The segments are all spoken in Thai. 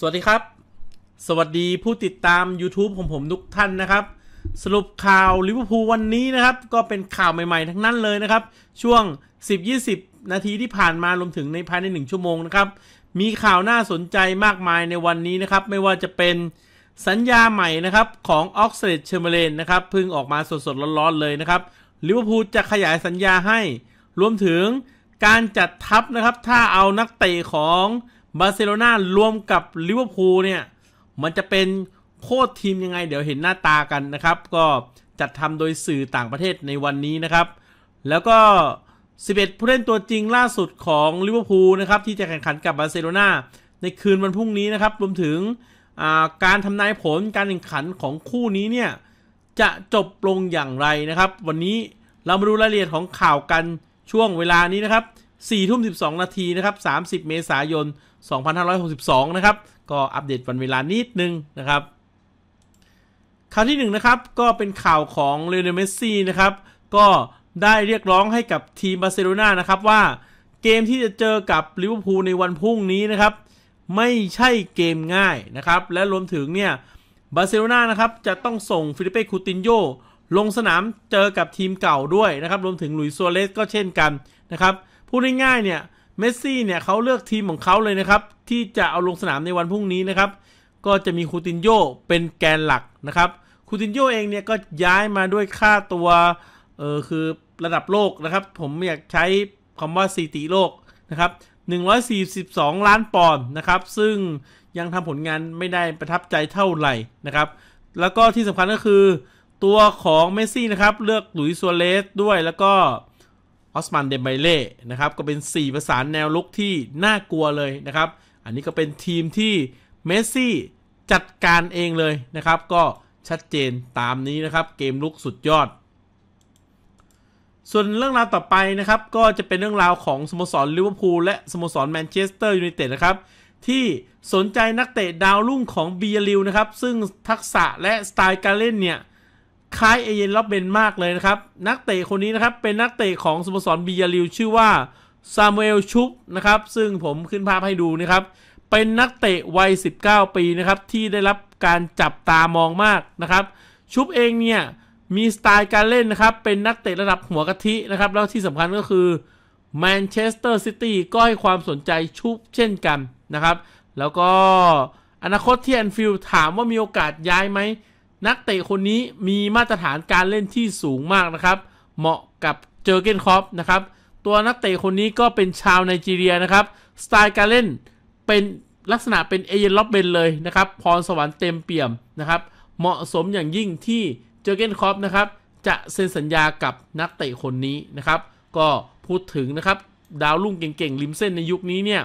สวัสดีครับ สวัสดีผู้ติดตาม YouTube ของผม ทุกท่านนะครับ สรุปข่าวลิเวอร์พูลวันนี้นะครับ ก็เป็นข่าวใหม่ๆ ทั้งนั้นเลยนะครับ ช่วง 10-20 นาทีที่ผ่านมารวมถึงในภายใน 1 ชั่วโมงนะครับ มีข่าวน่าสนใจมากมายในวันนี้นะครับ ไม่ว่าจะเป็นสัญญาใหม่นะครับ ของออกซเลดเชอร์เมเลนนะครับพึ่งออกมาสดๆร้อนๆเลยนะครับลิเวอร์พูลจะขยายสัญญาให้รวมถึงการจัดทัพนะครับ ถ้าเอานักเตะของบาร์เซโลนารวมกับลิเวอร์พูลเนี่ยมันจะเป็นโคตรทีมยังไง เดี๋ยวเห็นหน้าตากันนะครับ ก็จัดทำโดยสื่อต่างประเทศในวันนี้นะครับ แล้วก็ 11 ผู้เล่นตัวจริงล่าสุดของลิเวอร์พูลนะครับ ที่จะแข่งขันกับบาร์เซโลนาในคืนวันพรุ่งนี้นะครับ รวมถึงการทำนายผลการแข่งขันของคู่นี้เนี่ยจะจบลงอย่างไรนะครับ วันนี้เรามาดูรายละเอียดของข่าวกันช่วงเวลานี้นะครับ4ทุ่ม12นาทีนะครับ30 เมษายน2562 นะครับ ก็อัปเดตวันเวลานิดนึงนะครับ ข่าวที่1นนะครับ ก็เป็นข่าวของเลเนเมสซี่นะครับ ก็ได้เรียกร้องให้กับทีมบาร์เซโลนานะครับว่า เกมที่จะเจอกับลิเวอร์พูลในวันพรุ่งนี้นะครับ ไม่ใช่เกมง่ายนะครับ และรวมถึงเนี่ย บาร์เซโลนานะครับ จะต้องส่งฟิลิเป้คูตินโยลงสนามเจอกับทีมเก่าด้วยนะครับ รวมถึงลุยซัวเรสก็เช่นกันนะครับ พูดง่าย ๆ เนี่ยเมสซี่เนี่ยเขาเลือกทีมของเขาเลยนะครับ ที่จะเอาลงสนามในวันพรุ่งนี้นะครับ ก็จะมีคูตินโยเป็นแกนหลักนะครับคูตินโยเองเนี่ยก็ย้ายมาด้วยค่าตัวเออคือระดับโลกนะครับ ผมอยากใช้คำว่าสีติโลกนะครับ 142 ล้านปอนด์นะครับซึ่งยังทำผลงานไม่ได้ประทับใจเท่าไหร่นะครับ แล้วก็ที่สำคัญก็คือตัวของเมสซี่นะครับเลือกหลุยส์ซัวเรสด้วยแล้วก็ออสมันเดมไบเล่ นะครับ ก็เป็น 4 ประสานแนวลุกที่น่ากลัวเลยนะครับ อันนี้ก็เป็นทีมที่เมสซี่จัดการเองเลยนะครับ ก็ชัดเจนตามนี้นะครับ เกมลุกสุดยอด ส่วนเรื่องราวต่อไปนะครับ ก็จะเป็นเรื่องราวของสโมสรลิเวอร์พูลและสโมสรแมนเชสเตอร์ยูไนเต็ดนะครับ ที่สนใจนักเตะดาวรุ่งของเบียริวนะครับ ซึ่งทักษะและสไตล์การเล่นเนี่ยคล้ายเอเยนล็อบเบนมากเลยนะครับนักเตะคนนี้นะครับเป็นนักเตะของสโมสรบียาริวชื่อว่าซามูเอลชุกนะครับซึ่งผมขึ้นภาพให้ดูนะครับเป็นนักเตะวัย19ปีนะครับที่ได้รับการจับตามองมากนะครับ ชุบเองเนี่ยมีสไตล์การเล่นนะครับเป็นนักเตะระดับหัวกะทินะครับแล้วที่สำคัญก็คือแมนเชสเตอร์ซิตี้ก็ให้ความสนใจชุบเช่นกันนะครับแล้วก็อนาคตที่แอนฟิลด์ถามว่ามีโอกาสย้ายไหมนักเตะคนนี้มีมาตรฐานการเล่นที่สูงมากนะครับ เหมาะกับเจอเกนคอปนะครับ ตัวนักเตะคนนี้ก็เป็นชาวไนจีเรียนะครับ สไตล์การเล่นเป็นลักษณะเป็นเอเยนล็อบเบนเลยนะครับ พรสวรรค์เต็มเปี่ยมนะครับ เหมาะสมอย่างยิ่งที่เจอเกนคอปนะครับ จะเซ็นสัญญากับนักเตะคนนี้นะครับ ก็พูดถึงนะครับดาวรุ่งเก่งๆริมเส้นในยุคนี้เนี่ย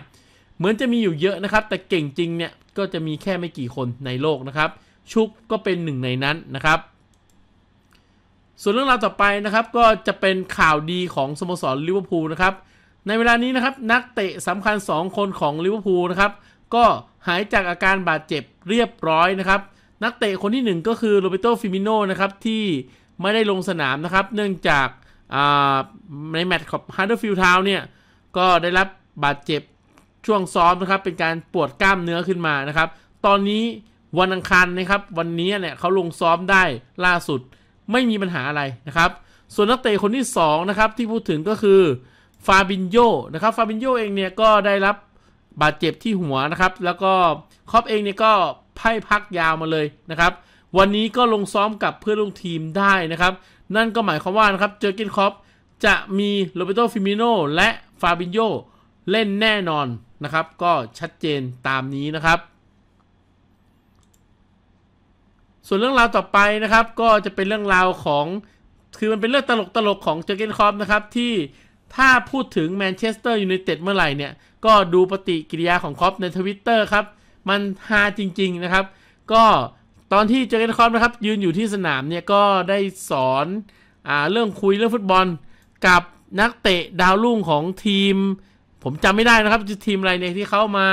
เหมือนจะมีอยู่เยอะนะครับ แต่เก่งจริงเนี่ยก็จะมีแค่ไม่กี่คนในโลกนะครับชุบก็เป็นหนึ่งในนั้นนะครับ ส่วนเรื่องราวต่อไปนะครับก็จะเป็นข่าวดีของสโมสรลิเวอร์พูลนะครับ ในเวลานี้นะครับนักเตะสำคัญ 2 คนของลิเวอร์พูลนะครับก็หายจากอาการบาดเจ็บเรียบร้อยนะครับ นักเตะคนที่ 1 ก็คือโรเบโตฟิมิโนนะครับ ที่ไม่ได้ลงสนามนะครับ เนื่องจากในแมตช์ของฮาร์ดฟิลทาวเนี่ยก็ได้รับบาดเจ็บช่วงซ้อมนะครับเป็นการปวดกล้ามเนื้อขึ้นมานะครับ ตอนนี้วันอังคารนะครับวันนี้เนี่ยเขาลงซ้อมได้ล่าสุดไม่มีปัญหาอะไรนะครับ ส่วนนักเตะคนที่2นะครับที่พูดถึงก็คือฟาบินโยนะครับฟาบินโยเองเนี่ยก็ได้รับบาดเจ็บที่หัวนะครับ แล้วก็ครอปเองเนี่ยก็ไพ่พักยาวมาเลยนะครับวันนี้ก็ลงซ้อมกับเพื่อนร่วมทีมได้นะครับ นั่นก็หมายความว่านะครับเจอเกินครอปจะมีโรเบโตฟิมิโนและฟาบินโยเล่นแน่นอนนะครับก็ชัดเจนตามนี้นะครับส่วนเรื่องราวต่อไปนะครับก็จะเป็นเรื่องราวของ คือมันเป็นเรื่องตลกตลกของเจอเกนคอปนะครับ ที่ถ้าพูดถึงแมนเชสเตอร์ยูไนเต็ดเมื่อไหร่เนี่ยก็ดูปฏิกิริยาของคอปในทวิตเตอร์ครับ มันฮาจริงๆนะครับ ก็ตอนที่เจอเกนคอปนะครับยืนอยู่ที่สนามเนี่ยก็ได้สอนอ่าเรื่องคุยเรื่องฟุตบอล กับนักเตะดาวรุ่งของทีม ผมจำไม่ได้นะครับ ทีมอะไรเนี่ยที่เขามา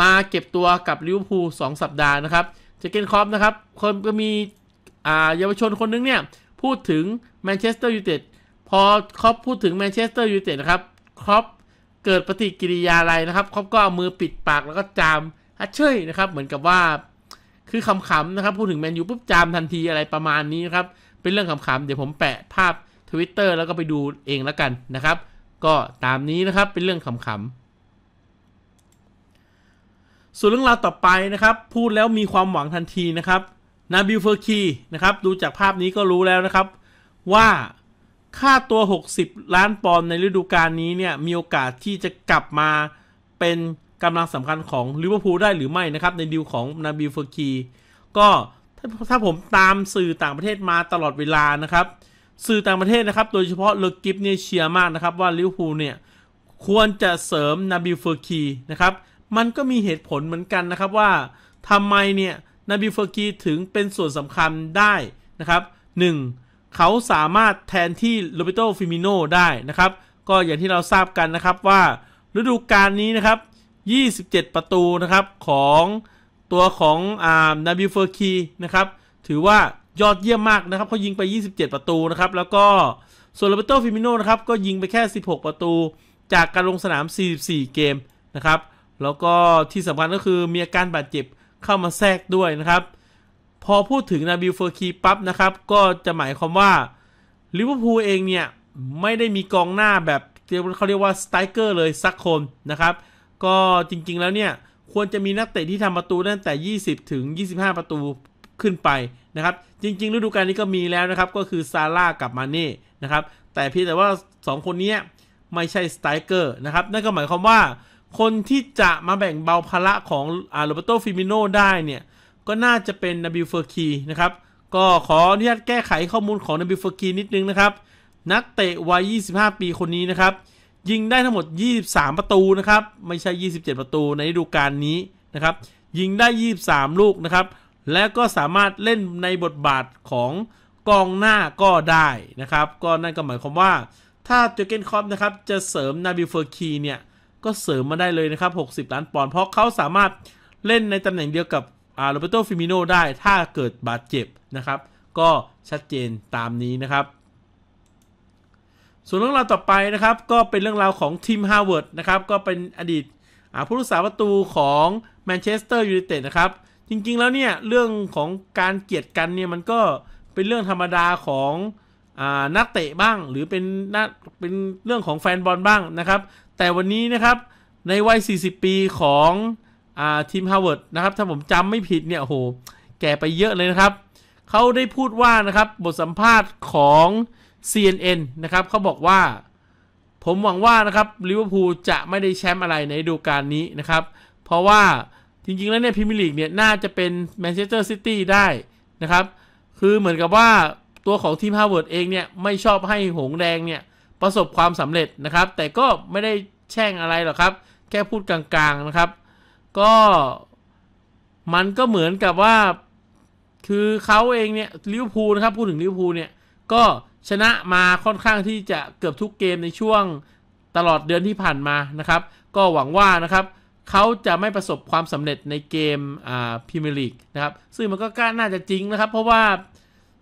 มาเก็บตัวกับลิเวอร์พูลสองสัปดาห์นะครับจเกนคอปนะครับคนก็มีเยาวชนคนนึงเนี่ยพูดถึงแมนเชสเตอร์ยูไนเต็ดพอคอปพูดถึงแมนเชสเตอร์ยูไนเต็ดนะครับคอปเกิดปฏิกิริยาอะไรนะครับคอปก็เอามือปิดปากแล้วก็จามฮัชเชยนะครับเหมือนกับว่า คือขำๆนะครับ พูดถึงแมนยูปุ๊บจามทันทีอะไรประมาณนี้นะครับเป็นเรื่องขำๆ เดี๋ยวผมแปะภาพ Twitter แล้วก็ไปดูเองแล้วกันนะครับ ก็ตามนี้นะครับเป็นเรื่องขำๆส่วนเรื่องราวต่อไปนะครับ พูดแล้วมีความหวังทันทีนะครับนาบิลเฟอร์คีนะครับ ดูจากภาพนี้ก็รู้แล้วนะครับว่าค่าตัว 60 ล้านปอนด์ในฤดูกาลนี้เนี่ย มีโอกาสที่จะกลับมาเป็นกำลังสำคัญของลิเวอร์พูลได้หรือไม่นะครับ ในดีลของนาบิลเฟอร์คีก็ถ้าผมตามสื่อต่างประเทศมาตลอดเวลานะครับ สื่อต่างประเทศนะครับโดยเฉพาะเลกิฟเนี่ยเชียร์มากนะครับว่าลิเวอร์พูลเนี่ยควรจะเสริมนาบิลเฟอร์คีนะครับมันก็มีเหตุผลเหมือนกันนะครับว่าทำไมเนี่ยนบีเฟอร์กีถึงเป็นส่วนสำคัญได้นะครับ 1. เขาสามารถแทนที่โรเบโตฟิมิโนได้นะครับ ก็อย่างที่เราทราบกันนะครับว่าฤดูกาลนี้นะครับ 27 ประตูนะครับ ของตัวของอานาบิเฟอร์คีนะครับ ถือว่ายอดเยี่ยมมากนะครับเขายิงไป 27 ประตูนะครับ แล้วก็ส่วนโรเบโตฟิมิโนนะครับ ก็ยิงไปแค่ 16 ประตู จากการลงสนาม 44 เกมนะครับแล้วก็ที่สำคัญก็คือมีอาการบาดเจ็บเข้ามาแทรกด้วยนะครับ พอพูดถึงนาบิลเฟอร์คีปั๊บนะครับ ก็จะหมายความว่าลิเวอร์พูลเองเนี่ย ไม่ได้มีกองหน้าแบบเขาเรียกว่าสไตรเกอร์เลยสักคนนะครับ ก็จริงๆแล้วเนี่ย ควรจะมีนักเตะที่ทำประตูตั้งแต่ 20 ถึง 25 ประตูขึ้นไปนะครับ จริงๆ ฤดูกาลนี้ก็มีแล้วนะครับ ก็คือซาร่ากับมาเน่นะครับ แต่เพียงแต่ว่า 2 คนนี้ไม่ใช่สไตรเกอร์นะครับนั่นก็หมายความว่าคนที่จะมาแบ่งเบาภาระของอาโรเบโตฟิมิโนได้เนี่ย ก็น่าจะเป็นนาบิลเฟอร์คีนะครับ ก็ขออนุญาตแก้ไขข้อมูลของนาบิลเฟอร์คีนิดนึงนะครับ นักเตะวัย 25 ปีคนนี้นะครับ ยิงได้ทั้งหมด 23 ประตูนะครับ ไม่ใช่ 27 ประตูในฤดูกาลนี้นะครับ ยิงได้ 23 ลูกนะครับ และก็สามารถเล่นในบทบาทของกองหน้าก็ได้นะครับก็นั่นก็หมายความว่าถ้าเจอเกนคอปนะครับจะเสริมนาบิลเฟอร์คีเนี่ยก็เสริมมาได้เลยนะครับ 60 ล้านปอนด์ เพราะเขาสามารถเล่นในตำแหน่งเดียวกับอาโรเบโต ฟิมิโนได้ถ้าเกิดบาดเจ็บนะครับ ก็ชัดเจนตามนี้นะครับ ส่วนเรื่องราวต่อไปนะครับก็เป็นเรื่องราวของทีมฮาวเวิร์ดนะครับ ก็เป็นอดีตผู้รักษาประตูของแมนเชสเตอร์ยูไนเต็ดนะครับ จริงๆแล้วเนี่ยเรื่องของการเกลียดกันเนี่ยมันก็เป็นเรื่องธรรมดาของนักเตะบ้างหรือเป็นนักเป็นเรื่องของแฟนบอลบ้างนะครับ แต่วันนี้นะครับในวัย 40 ปีของทีมฮาวเวิร์ดนะครับ ถ้าผมจำไม่ผิดเนี่ยโห แก่ไปเยอะเลยนะครับ เขาได้พูดว่านะครับบทสัมภาษณ์ของ CNN นะครับ เขาบอกว่าผมหวังว่านะครับลิเวอร์พูลจะไม่ได้แชมป์อะไรในฤดูกาลนี้นะครับ เพราะว่าจริงๆแล้วเนี่ยพรีเมียร์ลีกเนี่ยน่าจะเป็นแมนเชสเตอร์ซิตี้ได้นะครับ คือเหมือนกับว่าตัวของทีมฮาวเวิร์ดเองเนี่ยไม่ชอบให้หงแดงเนี่ยประสบความสำเร็จนะครับ แต่ก็ไม่ได้แช่งอะไรหรอกครับ แค่พูดกลางๆนะครับ ก็มันก็เหมือนกับว่าคือเขาเองเนี่ยลิเวอร์พูลนะครับพูดถึงลิเวอร์พูลเนี่ยก็ชนะมาค่อนข้างที่จะเกือบทุกเกมในช่วงตลอดเดือนที่ผ่านมานะครับก็หวังว่านะครับเขาจะไม่ประสบความสำเร็จในเกมอ่าพรีเมียร์ลีกนะครับ ซึ่งมันก็น่าจะจริงนะครับ เพราะว่า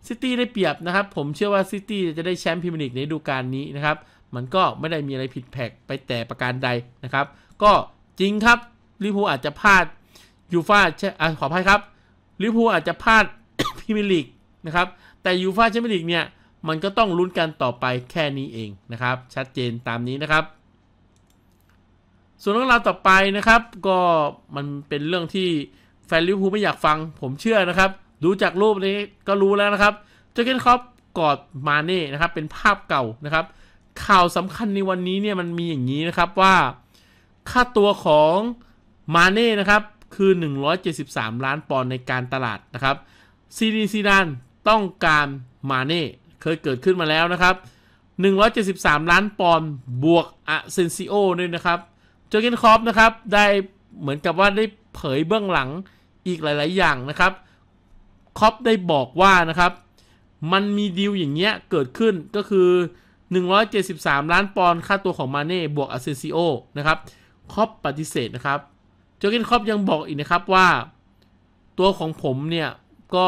ซิตี้ได้เปรียบนะครับ ผมเชื่อว่าซิตี้จะได้แชมป์พรีเมียร์ลีกในฤดูกาลนี้นะครับ มันก็ไม่ได้มีอะไรผิดแผกไปแต่ประการใดนะครับ ก็จริงครับลิเวอร์พูลอาจจะพลาดยูฟ่าขออภัยครับลิเวอร์พูลอาจจะพลาดพรีเมียร์ลีกนะครับแต่ยูฟ่าแชมเปี้ยนลีกเนี่ย มันก็ต้องลุ้นกันต่อไปแค่นี้เองนะครับ ชัดเจนตามนี้นะครับ ส่วนเรื่องราวต่อไปนะครับ ก็มันเป็นเรื่องที่แฟนลิเวอร์พูลไม่อยากฟังผมเชื่อนะครับดูจากรูปนี้ ก็รู้แล้วนะครับเจอเกนคอปกอดมาเน่นะครับเป็นภาพเก่านะครับ ข่าวสำคัญในวันนี้เนี่ยมันมีอย่างนี้นะครับว่า ค่าตัวของมาเน่นะครับคือ 173 ล้านปอนด์ในการตลาดนะครับ ซีดีซีดานต้องการมาเน่เคยเกิดขึ้นมาแล้วนะครับ 173 ล้านปอนด์บวกอะเซนซิโอด้วยนะครับจอเกนคอปนะครับได้เหมือนกับว่าได้เผยเบื้องหลังอีกหลาย ๆ อย่างนะครับคอปได้บอกว่านะครับมันมีดีลอย่างเงี้ยเกิดขึ้นก็คือ 173 ล้านปอนด์ค่าตัวของมาเน่บวกอาเซซิโอนะครับคอปปฏิเสธนะครับ โจเกนคอปยังบอกอีกนะครับว่า ตัวของผมเนี่ยก็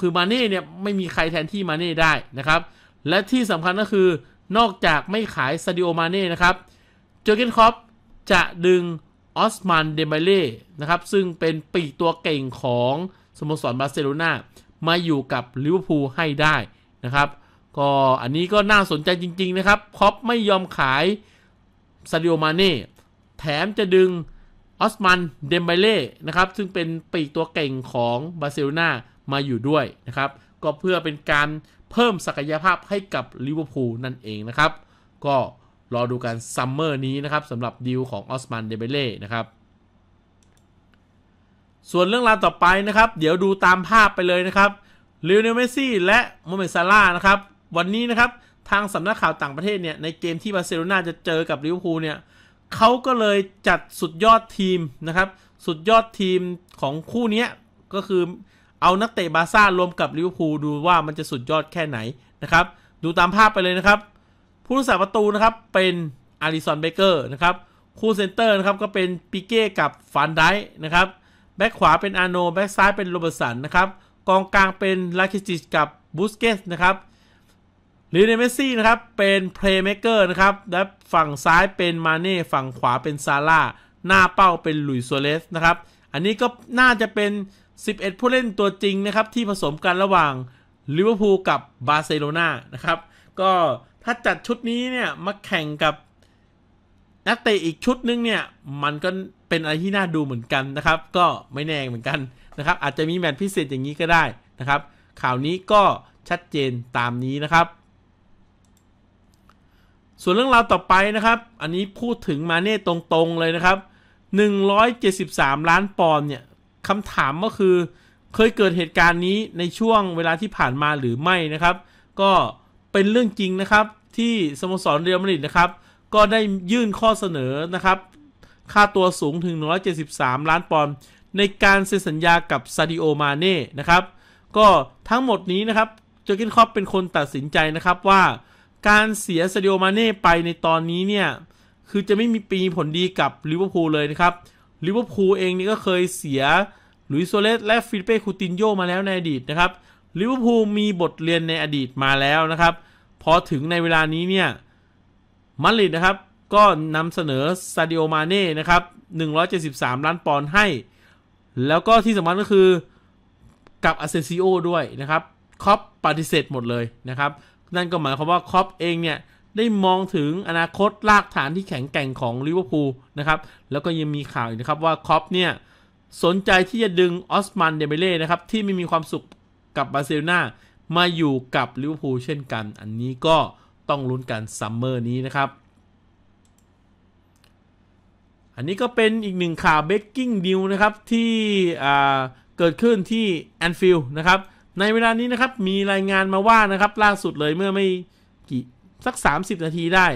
คือมาเน่เนี่ยไม่มีใครแทนที่มาเน่ได้นะครับ และที่สำคัญก็คือนอกจากไม่ขายซาดิโอมาเน่นะครับ โจเกนคอปจะดึงออสมันเดมเบเล่นะครับ ซึ่งเป็นปีกตัวเก่งของสโมสรบาร์เซโลนามาอยู่กับลิเวอร์พูลให้ได้นะครับ ก็อันนี้ก็น่าสนใจจริงๆนะครับคอปไม่ยอมขายซาดิโอมาเน่แถมจะดึงออสมันเดมเบเล่นะครับซึ่งเป็นปีกตัวเก่งของบาร์เซโลนามาอยู่ด้วยนะครับก็เพื่อเป็นการเพิ่มศักยภาพให้กับลิเวอร์พูลนั่นเองนะครับก็รอดูกันซัมเมอร์นี้นะครับสำหรับดีลของออสมันเดเบเล่นะครับส่วนเรื่องราวต่อไปนะครับ เดี๋ยวดูตามภาพไปเลยนะครับลิวเนลเมซี่และโมเมนซาร่านะครับ วันนี้นะครับ ทางสำนักข่าวต่างประเทศเนี่ย ในเกมที่บาร์เซโลนาจะเจอกับลิเวอร์พูลเนี่ยเขาก็เลยจัดสุดยอดทีมนะครับ สุดยอดทีมของคู่นี้ก็คือ เอานักเตะบาซ่ารวมกับลิเวอร์พูลดูว่ามันจะสุดยอดแค่ไหนนะครับ ดูตามภาพไปเลยนะครับ ผู้รักษาประตูนะครับเป็นอาริสันเบเกอร์นะครับ คู่เซนเตอร์นะครับก็เป็นปิเก้กับฟานไดนะครับแบ็กขวาเป็นอาโนแบ็กซ้ายเป็นโรเบร์สันนะครับกองกลางเป็นลาคิจิชกับบูสเกสนะครับลีเนเมซี่นะครับเป็นเพลย์เมคเกอร์นะครับ และฝั่งซ้ายเป็นมาเน่ฝั่งขวาเป็นซาร่าหน้าเป้าเป็นลุยโซเลสนะครับ อันนี้ก็น่าจะเป็น 11 ผู้เล่นตัวจริงนะครับ ที่ผสมกันระหว่างลิเวอร์พูลกับบาร์เซโลนานะครับ ก็ถ้าจัดชุดนี้เนี่ย มาแข่งกับนักเตะอีกชุดนึงเนี่ยมันก็เป็นอะไรที่น่าดูเหมือนกันนะครับ ก็ไม่แน่เหมือนกันนะครับ อาจจะมีแมตช์พิเศษอย่างนี้ก็ได้นะครับ ข่าวนี้ก็ชัดเจนตามนี้นะครับ ส่วนเรื่องราวต่อไปนะครับ อันนี้พูดถึงมาเน่ตรงๆเลยนะครับ 173 ล้านปอนด์เนี่ยคำถามก็คือ เคยเกิดเหตุการณ์นี้ในช่วงเวลาที่ผ่านมาหรือไม่นะครับ ก็เป็นเรื่องจริงนะครับที่สโมสรเรอัลมาดริดนะครับก็ได้ยื่นข้อเสนอนะครับ ค่าตัวสูงถึง 173 ล้านปอนด์ในการเซ็นสัญญากับซาดิโอมาเน่ นะครับ ก็ทั้งหมดนี้นะครับ เจอร์กินคอปเป็นคนตัดสินใจนะครับว่า การเสียซาดิโอมาเน่ไปในตอนนี้เนี่ย คือจะไม่มีปีผลดีกับลิเวอร์พูลเลยนะครับ ลิเวอร์พูลเองนี่ก็เคยเสียลุยโซเลสและฟิลิเป้คูตินโยมาแล้วในอดีตนะครับ ลิเวอร์พูลมีบทเรียนในอดีตมาแล้วนะครับ พอถึงในเวลานี้เนี่ยมานริดนะครับก็นำเสนอซาดิโอมาเน่นะครับ173ล้านปอนด์ให้ แล้วก็ที่สำคัญก็คือกับอาเซนซิโอด้วยนะครับคอปปฏิเสธหมดเลยนะครับ นั่นก็หมายความว่าคอปเองเนี่ย ได้มองถึงอนาคตรากฐานที่แข็งแกร่งของลิเวอร์พูลนะครับแล้วก็ยังมีข่าวอีกนะครับว่าคอปเนี่ย สนใจที่จะดึงออสมันเดเบเล่นะครับ ที่ไม่มีความสุขกับบาร์เซโลนามาอยู่กับลิเวอร์พูลเช่นกันอันนี้ก็ต้องลุ้นกันซัมเมอร์นี้นะครับ อันนี้ก็เป็นอีกหนึ่งข่าวเบกกิ้งดิวนะครับ ที่เกิดขึ้นที่แอนฟิลด์นะครับ ในเวลานี้นะครับ มีรายงานมาว่านะครับ ล่าสุดเลยเมื่อไม่กี่สัก 30 นาทีได้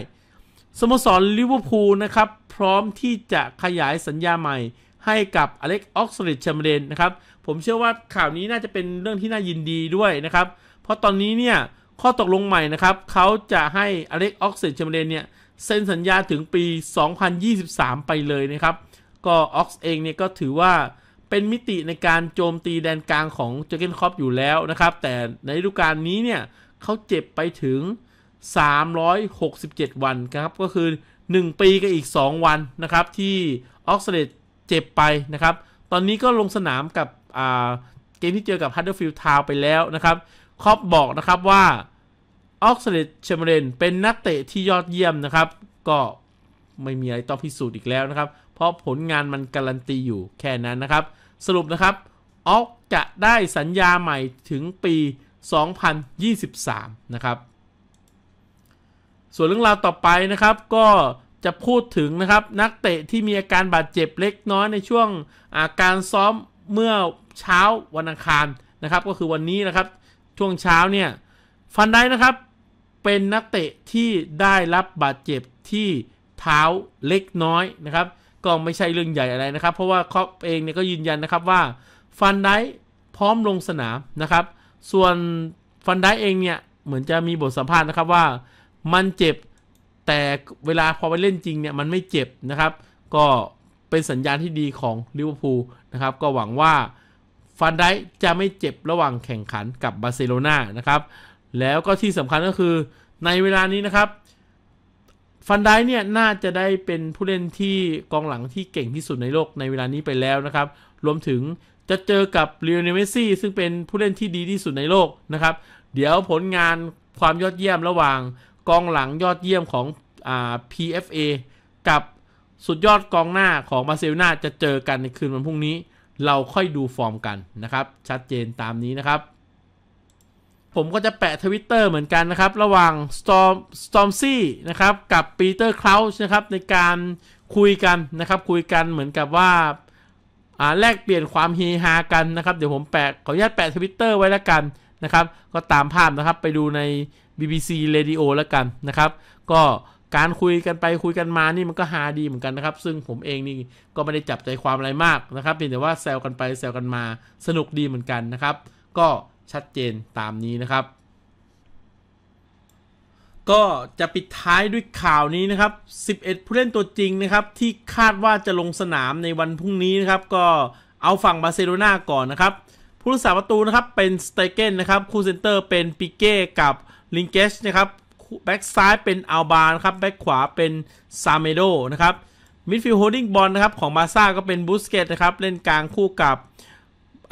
สโมสรลิเวอร์พูลนะครับ พร้อมที่จะขยายสัญญาใหม่ให้กับอเล็กออกซลิดแชมเบรนนะครับผมเชื่อว่าข่าวนี้น่าจะเป็นเรื่องที่น่ายินดีด้วยนะครับเพราะตอนนี้เนี่ยข้อตกลงใหม่นะครับ เขาจะให้อเล็กออกเซนเชมเบรนเนี่ยเซ็นสัญญาถึงปี 2023 ไปเลยนะครับ ก็ออกเองเนี่ยก็ถือว่าเป็นมิติในการโจมตีแดนกลางของเจเกนคอปอยู่แล้วนะครับ แต่ในฤดูกาลนี้เนี่ยเขาเจ็บไปถึง 367 วันครับ ก็คือ 1 ปีกับอีก 2 วันนะครับ ที่ออกซเดตเจ็บไปนะครับ ตอนนี้ก็ลงสนามกับเกมที่เจอกับฮัตเตอร์ฟิลด์ทาวไปแล้วนะครับคอปบอกนะครับว่าออกซิเลตเชมเบรนเป็นนักเตะที่ยอดเยี่ยมนะครับ ก็ไม่มีอะไรต้องพิสูจน์อีกแล้วนะครับ เพราะผลงานมันการันตีอยู่แค่นั้นนะครับ สรุปนะครับออกจะได้สัญญาใหม่ถึงปี 2023 นะครับ ส่วนเรื่องราวต่อไปนะครับก็จะพูดถึงนะครับ นักเตะที่มีอาการบาดเจ็บเล็กน้อยในช่วงาการซ้อมเมื่อเช้าวันอังคารนะครับก็คือวันนี้นะครับช่วงเช้าเนี่ยฟันได้นะครับเป็นนักเตะที่ได้รับบาดเจ็บที่เท้าเล็กน้อยนะครับก็ไม่ใช่เรื่องใหญ่อะไรนะครับ เพราะว่าครอบเองเนี่ยก็ยืนยันนะครับว่าฟันได้พร้อมลงสนามนะครับ ส่วนฟันได้เองเนี่ยเหมือนจะมีบทสัมภาษณ์นะครับว่ามันเจ็บแต่เวลาพอไปเล่นจริงเนี่ยมันไม่เจ็บนะครับก็เป็นสัญญาณที่ดีของลิเวอร์พูลนะครับก็หวังว่าฟันไดจะไม่เจ็บ ระหว่างแข่งขันกับบาร์เซโลนานะครับ แล้วก็ที่สำคัญก็คือในเวลานี้ นะครับฟันไดเนี่ยน่าจะได้เป็นผู้เล่นที่กองหลังที่เก่งที่สุดในโลกในเวลานี้ไปแล้ว นะครับ รวมถึงจะเจอกับเรียลเนเมซี่ซึ่งเป็นผู้เล่นที่ดีที่สุดในโลกนะครับ เดี๋ยวผลงานความยอดเยี่ยมระหว่างกองหลังยอดเยี่ยมของอ่า PFA กับสุดยอดกองหน้าของบาร์เซโลนาจะเจอกันในคืนวันพรุ่งนี้เราค่อยดูฟอร์มกันนะครับ ชัดเจนตามนี้นะครับ ผมก็จะแปะทวิตเตอร์เหมือนกันนะครับ ระหว่าง Storm Stormzy นะครับกับ Peter Crouch นะครับ ในการคุยกันนะครับคุยกันเหมือนกับว่าแลกเปลี่ยนความเฮฮากันนะครับ เดี๋ยวผมแปะขออนุญาตแปะทวิตเตอร์ไว้แล้วกันนะครับ ก็ตามภาพนะครับไปดูใน BBC Radio แล้วกันนะครับ ก็การคุยกันไปคุยกันมานี่มันก็หาดีเหมือนกันนะครับ ซึ่งผมเองนี่ก็ไม่ได้จับใจความอะไรมากนะครับเพียงแต่ว่าแซวกันไปแซวกันมาสนุกดีเหมือนกันนะครับ ก็ชัดเจนตามนี้นะครับ ก็จะปิดท้ายด้วยข่าวนี้นะครับ 11ผู้เล่นตัวจริงนะครับ ที่คาดว่าจะลงสนามในวันพรุ่งนี้นะครับ ก็เอาฝั่งบาร์เซโลนาก่อนนะครับ ผู้รักษาประตูนะครับเป็นสเตเกนนะครับคู่เซนเตอร์เป็นปิเก้กับลิงเกชนะครับแบ็กซ้ายเป็นอัลบานครับ แบ็กขวาเป็นซาเมโดนะครับ มิดฟิลด์โฮลดิ่งบอลนะครับ ของบาซ่าก็เป็นบูสเกตนะครับ เล่นกลางคู่กับ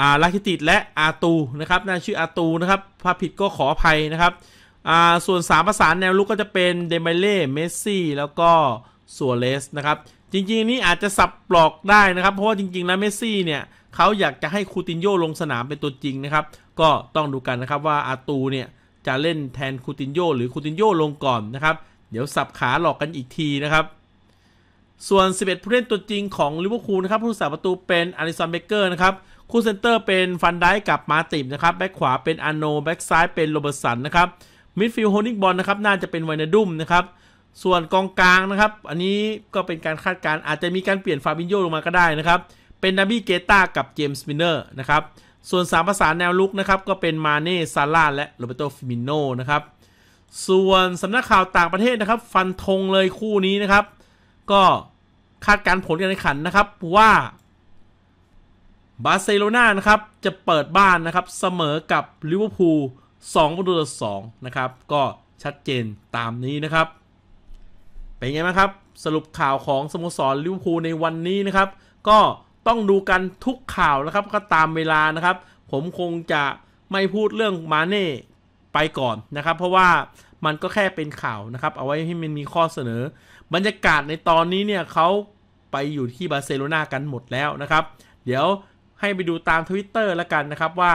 อาลาคิติและอาตูนะครับ น่าชื่ออาตูนะครับ้าผิดก็ขออภัยนะครับส่วนสามประสานแนวลุกก็จะเป็นเดมเบเล่เมสซี่แล้วก็สัวเลสนะครับ จริงๆ นี้อาจจะสับปลอกได้นะครับ เพราะว่าจริงๆแล้วเมสซี่เนี่ยเขาอยากจะให้คูตินโยลงสนามเป็นตัวจริงนะครับก็ต้องดูกันนะครับว่าอาตูเนี่ยจะเล่นแทนคูตินโยหรือคูตินโยลงก่อนนะครับ เดี๋ยวสับขาหลอกกันอีกทีนะครับ ส่วน 11 ผู้เล่นตัวจริงของลิเวอร์พูลนะครับ ผู้สาประตูเป็นอาริสันเบเกอร์นะครับคู่เซนเตอร์เป็นฟันได้กับมาติมนะครับ แบ็คขวาเป็นอโนแบ็คซ้ายเป็นโรเบิร์สันนะครับมิดฟิลด์โฮนิกบอลนะครับ น่าจะเป็นไวนาดุมนะครับ ส่วนกองกลางนะครับ อันนี้ก็เป็นการคาดการณ์อาจจะมีการเปลี่ยนฟาบินโยลงมาก็ได้นะครับเป็นนาบี้เกต้ากับเจมส์มินเนอร์นะครับส่วน3ภาษาแนวลุกนะครับก็เป็นมาเน่ซาร่าและโรเบโตฟิมิโนนะครับส่วนสำนักข่าวต่างประเทศนะครับ ฟันธงเลยคู่นี้นะครับ ก็คาดการผลการแข่งขันนะครับว่าบาร์เซโลนานะครับ จะเปิดบ้านนะครับ เสมอกับลิเวอร์พูล2ประตูต่อ2นะครับ ก็ชัดเจนตามนี้นะครับ เป็นไงบ้างครับ สรุปข่าวของสโมสรลิเวอร์พูลในวันนี้นะครับ ก็ต้องดูกันทุกข่าวนะครับก็ตามเวลานะครับ ผมคงจะไม่พูดเรื่องมาเน่ไปก่อนนะครับ เพราะว่ามันก็แค่เป็นข่าวนะครับเอาไว้ให้มันมีข้อเสนอ บรรยากาศในตอนนี้เนี่ยเขาไปอยู่ที่บาร์เซโลนากันหมดแล้วนะครับ เดี๋ยวให้ไปดูตามทวิตเตอร์แล้วกันนะครับว่า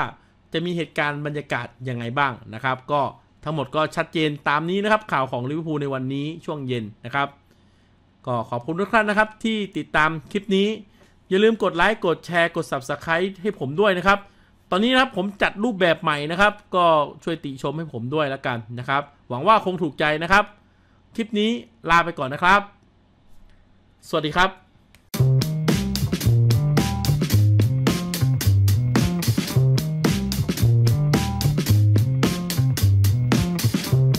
จะมีเหตุการณ์บรรยากาศยังไงบ้างนะครับ ก็ทั้งหมดก็ชัดเจนตามนี้นะครับ ข่าวของลิเวอร์พูลในวันนี้ช่วงเย็นนะครับ ก็ขอบคุณทุกท่านนะครับ ที่ติดตามคลิปนี้อย่าลืมกดไลค์กดแชร์กด Subscribe ให้ผมด้วยนะครับ ตอนนี้นะครับผมจัดรูปแบบใหม่นะครับ ก็ช่วยติชมให้ผมด้วยแล้วกันนะครับ หวังว่าคงถูกใจนะครับ คลิปนี้ลาไปก่อนนะครับ สวัสดีครับ